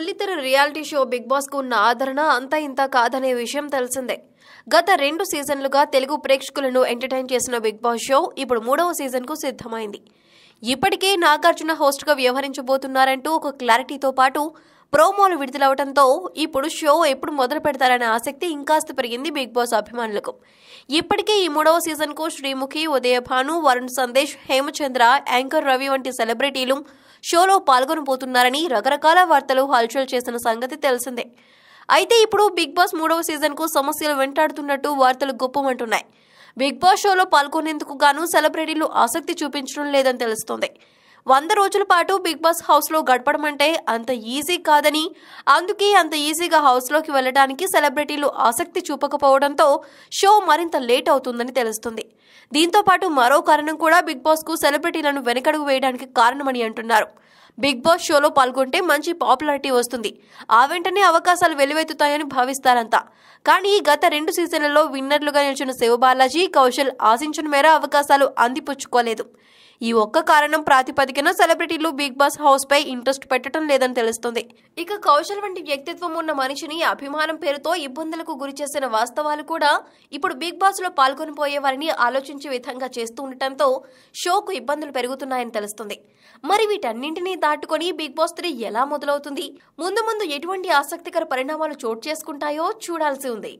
బుల్లితెర reality show big boss కు ఉన్న ఆదరణ అంతా ఇంత కాదనే విషయం తెలిసిందే గత రెండు సీజన్లుగా తెలుగు ప్రేక్షకులను ఎంటర్టైన్ చేసిన బిగ్ బాస్ షో ఇప్పుడు మూడవ సీజన్ కు సిద్ధమైంది ఇప్పటికే నాగార్జున హోస్ట్ గా వ్యవహరించబోతున్నారంటూ ఒక క్లారిటీతో పాటు ప్రోమోలు విడుదలవడంతో ఇప్పుడు షో ఎప్పుడు మొదలు పెడతారనే ఆసక్తి ఇంకాస్త పెరిగింది బిగ్ బాస్ అభిమానులకు ఇప్పటికే ఈ మూడవ సీజన్కు శ్రీముఖి ఉదయ భాను వరుణ్ సందేశ్ హేమచంద్ర యాంకర్ రవి వంటి సెలబ్రిటీలు షోలో పాల్గొనబోతున్నారని రకరకాల వార్తలు హల్చల్ చేసిన సంగతి తెలిసిందే అయితే ఇప్పుడు బిగ్ బాస్ మూడవ సీజన్కు సమస్యలు వెంటాడుతున్నట్టు వార్తలు గొప్పమంటున్నాయి బిగ్ బాస్ షోలో పాల్గొనేందుకు గాను సెలబ్రిటీలు ఆసక్తి చూపించడం లేదని తెలుస్తోంది వంద రోజుల పాటు బిగ్ బాస్ హౌస్లో గడపడం అంటే అంత ఈజీ కాదని అందుకే అంత ఈజీగా హౌస్లోకి వెళ్ళడానికి సెలబ్రిటీలు ఆసక్తి చూపకపోవడంతో షో మరింత లేట్ అవుతుందని తెలుస్తుంది దీంతో పాటు మరో కారణం కూడా బిగ్ బాస్కు సెలబ్రిటీలను వెనకడుగు వేయడానికి కారణమని అంటున్నారు బిగ్ బాస్ షోలో పాల్గొంటే మంచి పాపులారిటీ వస్తుంది ఆ వెంటనే అవకాశాలు వెలువెత్తుతాయని భావిస్తారంతా కానీ గత రెండు సీజన్లలో విన్నర్లుగా నిలిచిన శివబాలాజీ కౌశల్ ఆశించిన మేర అవకాశాలు అందిపుచ్చుకోలేదు ఈ ఒక్క కారణం ప్రాతిపదికన సెలబ్రిటీలు బిగ్ బాస్ హౌస్ పై ఇంట్రెస్ట్ పెట్టడం లేదని తెలుస్తుంది ఇక కౌశల్ వంటి వ్యక్తిత్వం ఉన్న మనిషిని అభిమానం పేరుతో ఇబ్బందులకు గురి చేసిన వాస్తవాలు కూడా ఇప్పుడు బిగ్ బాస్ లో పాల్గొనిపోయే వారిని ఆలోచించే విధంగా చేస్తూ ఉండటంతో షోకు ఇబ్బందులు పెరుగుతున్నాయని తెలుస్తుంది మరి వీటన్నింటినీ దాటుకుని బిగ్ బాస్ త్రీ ఎలా మొదలవుతుంది ముందు ముందు ఎటువంటి ఆసక్తికర పరిణామాలు చోటు చేసుకుంటాయో చూడాల్సి ఉంది